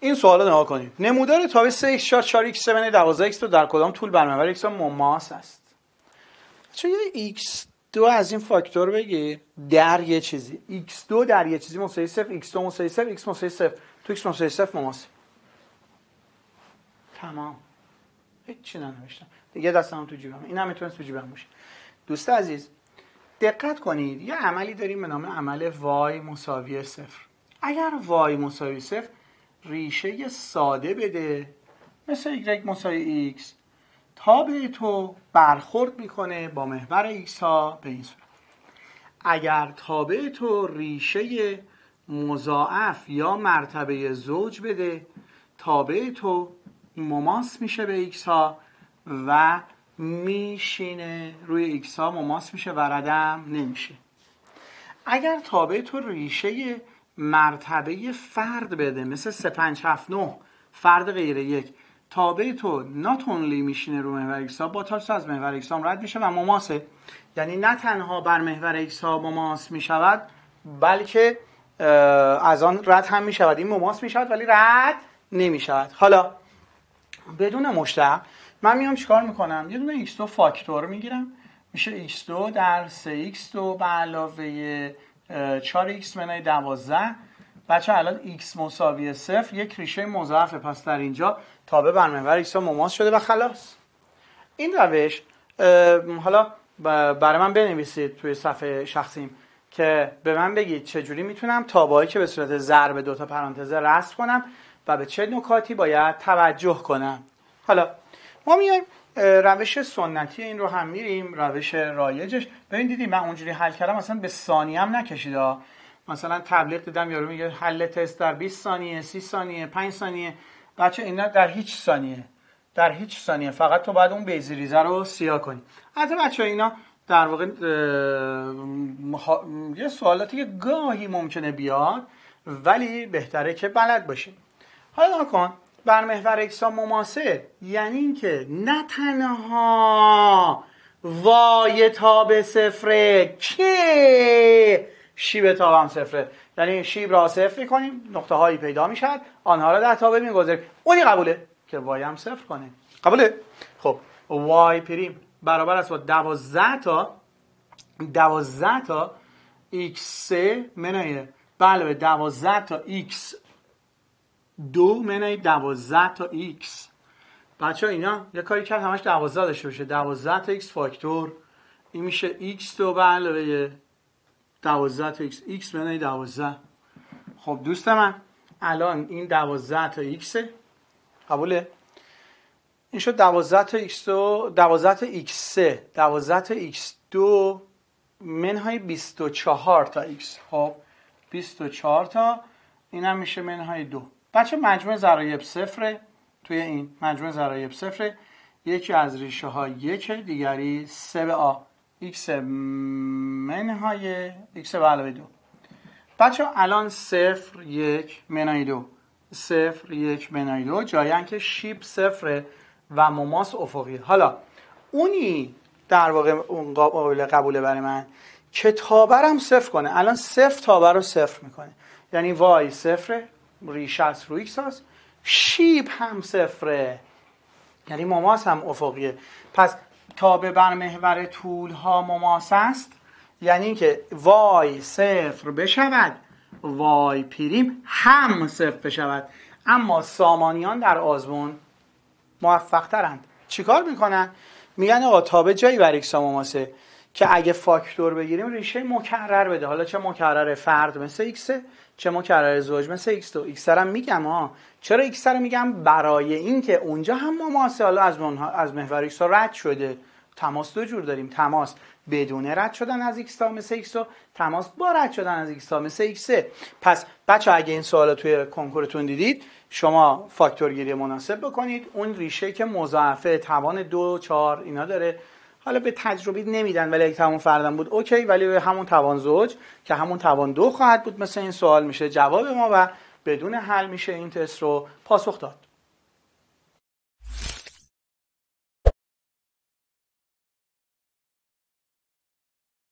این سوال رو نگاه کنید نمودار تابع 3x 4 4x 7 12x رو در کدام طول بر محور x مماس است چه یه x 2 از این فاکتور بگی در یه چیزی x2 در یه چیزی مساوی 0 x2 مساوی 0 x مساوی صف تو x مساوی صف مماس تمام هیچ ننوشتم دیگه دستم تو جیبم این هم میتونست تو جیبم باشه دوست عزیز دقت کنید یه عملی داریم به نام عمل y مساوی 0 اگر y مساوی 0 ریشه ساده بده مثل y مساوی x تابع تو برخورد میکنه با محور x ها به این صورت اگر تابع تو ریشه مضاعف یا مرتبه زوج بده تابع تو مماس میشه به x ها و میشینه روی ایکس ها مماس میشه و ردم نمیشه اگر تابع تو ریشه مرتبه فرد بده مثل 9 فرد غیر یک تابع تو نات اونلی میشینه رو محور ایکس ها با از محور ایکس رد میشه و مماسه یعنی نه تنها بر محور ایکس ها مماس میشود بلکه از آن رد هم میشود این مماس میشود ولی رد نمیشود حالا بدون مشتق من میام چیکار میکنم یه دونه x دو فاکتور میگیرم میشه x2 در سه x دو به علاوه 4 x منهای 12 بچه الان x مساوی صفر یک ریشه مضاعفه پس در اینجا تابع بر محور x مماس شده و خلاص این روش حالا برای من بنویسید توی صفحه شخصیم که به من بگید چجوری میتونم هایی که به صورت ضرب دو تا پرانتزه رسم کنم و به چه نکاتی باید توجه کنم حالا ما میایم روش سنتی این رو هم میریم روش رایجش ببین دیدی من اونجوری حل کردم اصلا به ثانیه هم نکشید مثلا تبلیغ دیدم یارو میگه حل تست در 20 ثانیه 30 ثانیه 5 ثانیه بچه اینا در هیچ ثانیه در هیچ ثانیه فقط تو باید اون بیزیریزه رو سیاه کنی حتی بچه اینا در واقع یه سوالاتی که گاهی ممکنه بیاد ولی بهتره که بلد باشیم حالا کن بر محور اکسا مماسه یعنی اینکه نه تنها وای به صفره که شیب تا هم صفره یعنی شیب را صفر میکنیم نقطه هایی پیدا میشد آنها را در تابه میگذاریم اونی قبوله که وای هم صفر کنه قبوله خب وای پریم برابر است با دوازده تا دوازده تا x سه منایه بله دوازده تا x دو منهای دوازده تا X بچه اینا یه کاری کرد همش دوازده داشته باشه دوازده تا ایکس فاکتور این میشه ایکس دو به علاوه دوازده تا ایکس ایکس منعی دوازده خب دوست من الان این دوازده تا ایکسه قبوله این شد دوازده تا x2 دوازده تا x3 دوازده تا x2 منهای 24 تا x خب 24 تا اینم میشه منهای دو بچه مجموع زرایب صفره توی این مجموع ضرایب صفره یکی از ریشه ها یکه دیگری سه به آ x منهای x بله به علاوه دو بچه الان صفر یک منهای دو صفر یک منهای دو جایی که شیب صفره و مماس افقی حالا اونی در واقع اون قابل قبوله برای من که تابرم صفر کنه الان صفر تابر رو صفر میکنه یعنی وای صفره ریشه از رو ایکس هست شیب هم صفره یعنی مماس هم افقیه پس تابه بر محور طول ها مماس است یعنی اینکه وای صفر بشود وای پیریم هم صفر بشود اما سامانیان در آزمون موفق ترند چیکار میکنن میگن آقا تابه جایی بر ایکس مماسه که اگه فاکتور بگیریم ریشه مکرر بده حالا چه مکرر فرد مثل ایکس چه مکرر زوج مثل ایکس تو هم میگم ها چرا ایکس رو میگم برای اینکه اونجا هم ما حالا از, از محور ایکس رد شده تماس دو جور داریم تماس بدون رد شدن از ایکس تا مثل ایکس و تماس با رد شدن از ایکس تا مثل ایکس پس بچه اگه این سوال توی کنکورتون دیدید شما فاکتورگیری مناسب بکنید اون ریشه که مضاعفه توان دو چهار اینا داره حالا به تجربی نمیدن ولی اگه تمام فردم بود اوکی ولی به همون توان زوج که همون توان دو خواهد بود مثل این سوال میشه جواب ما و بدون حل میشه این تست رو پاسخ داد